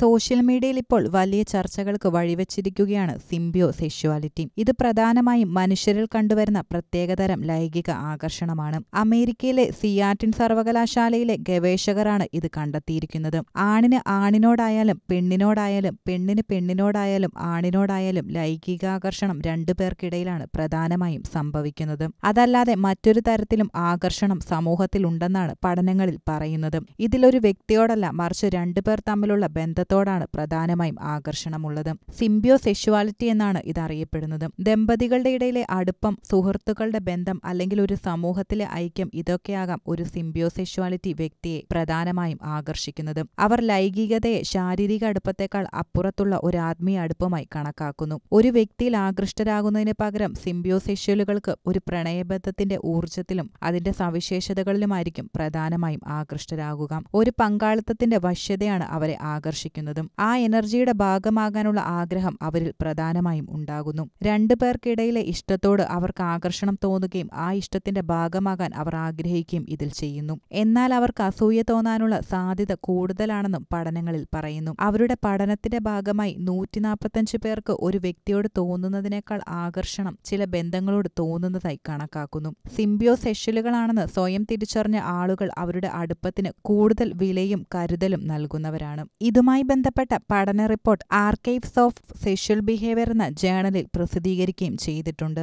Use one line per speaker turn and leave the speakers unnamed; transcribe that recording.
social മീഡിയയിൽ ഇപ്പോൾ വലിയ ചർച്ചകൾക്ക് വഴിവെച്ചിരിക്കുകയാണ് സിംബിയോ സെക്ഷുവാലിറ്റി ഇത് പ്രധാനമായും മനുഷ്യരിൽ കണ്ടുവരുന്ന പ്രത്യേകതരം ലൈംഗിക ആകർഷണമാണ് അമേരിക്കയിലെ സിയാറ്റിൻ സർവകലാശാലയിലെ ഗവേഷകരാണ് ഇത് കണ്ടെത്തിയിരിക്കുന്നത് ആണിന് ആണിനോടായാലും പെണ്ണിനോടായാലും പെണ്ണിന് പെണ്ണിനോടായാലും ആണിനോടായാലും ലൈംഗികാകർഷണം രണ്ടുപേർക്കിടയിലാണ് പ്രധാനമായും സംഭവിക്കുന്നത് അതല്ലാതെ മറ്റൊരു തരത്തിലും ആകർഷണം സമൂഹത്തിലുണ്ടെന്നാണ് പഠനങ്ങളിൽ പറയുന്നത് ഇതിലൊരു വ്യക്തിയോടല്ല മറിച്ച് രണ്ടുപേർ തമ്മിലുള്ള ബന്ധം ബന്ധത്തോടാണ് പ്രധാനമായും ആകർഷണമുള്ളത് സിംബിയോ സെഷ്വാലിറ്റി എന്നാണ് ഇത് അറിയപ്പെടുന്നത് ദമ്പതികളുടെ ഇടയിലെ അടുപ്പം സുഹൃത്തുക്കളുടെ ബന്ധം അല്ലെങ്കിൽ ഒരു സമൂഹത്തിലെ ഐക്യം ഇതൊക്കെയാകാം ഒരു സിംബിയോ സെഷ്വാലിറ്റി വ്യക്തിയെ പ്രധാനമായും ആകർഷിക്കുന്നത് അവർ ലൈംഗികതയെ ശാരീരിക അടുപ്പത്തേക്കാൾ അപ്പുറത്തുള്ള ഒരു ആത്മീയ അടുപ്പമായി കണക്കാക്കുന്നു ഒരു വ്യക്തിയിൽ ആകൃഷ്ടരാകുന്നതിന് പകരം സിംബിയോസെഷ്വലുകൾക്ക് ഒരു പ്രണയബദ്ധത്തിന്റെ ഊർജ്ജത്തിലും അതിന്റെ സവിശേഷതകളിലുമായിരിക്കും പ്രധാനമായും ആകൃഷ്ടരാകുക ഒരു പങ്കാളിത്തത്തിന്റെ വശ്യതയാണ് അവരെ ആകർഷിക്കുന്നത് പ്രവർത്തിക്കുന്നതും ആ എനർജിയുടെ ഭാഗമാകാനുള്ള ആഗ്രഹം അവരിൽ പ്രധാനമായും ഉണ്ടാകുന്നു രണ്ടു പേർക്കിടയിലെ ഇഷ്ടത്തോട് അവർക്ക് ആകർഷണം തോന്നുകയും ആ ഇഷ്ടത്തിന്റെ ഭാഗമാകാൻ അവർ ആഗ്രഹിക്കുകയും ഇതിൽ ചെയ്യുന്നു എന്നാൽ അവർക്ക് അസൂയ തോന്നാനുള്ള സാധ്യത കൂടുതലാണെന്നും പഠനങ്ങളിൽ പറയുന്നു അവരുടെ പഠനത്തിന്റെ ഭാഗമായി നൂറ്റി നാൽപ്പത്തഞ്ച് പേർക്ക് ഒരു വ്യക്തിയോട് തോന്നുന്നതിനേക്കാൾ ആകർഷണം ചില ബന്ധങ്ങളോട് തോന്നുന്നതായി കണക്കാക്കുന്നു സിംബിയോ സെഷലുകളാണെന്ന് സ്വയം തിരിച്ചറിഞ്ഞ ആളുകൾ അവരുടെ അടുപ്പത്തിന് കൂടുതൽ വിലയും കരുതലും നൽകുന്നവരാണ് ഇതുമായി ഇതുമായി ബന്ധപ്പെട്ട പഠന report archives of sexual behaviour എന്ന ജേണലിൽ പ്രസിദ്ധീകരിക്കുകയും ചെയ്തിട്ടുണ്ട്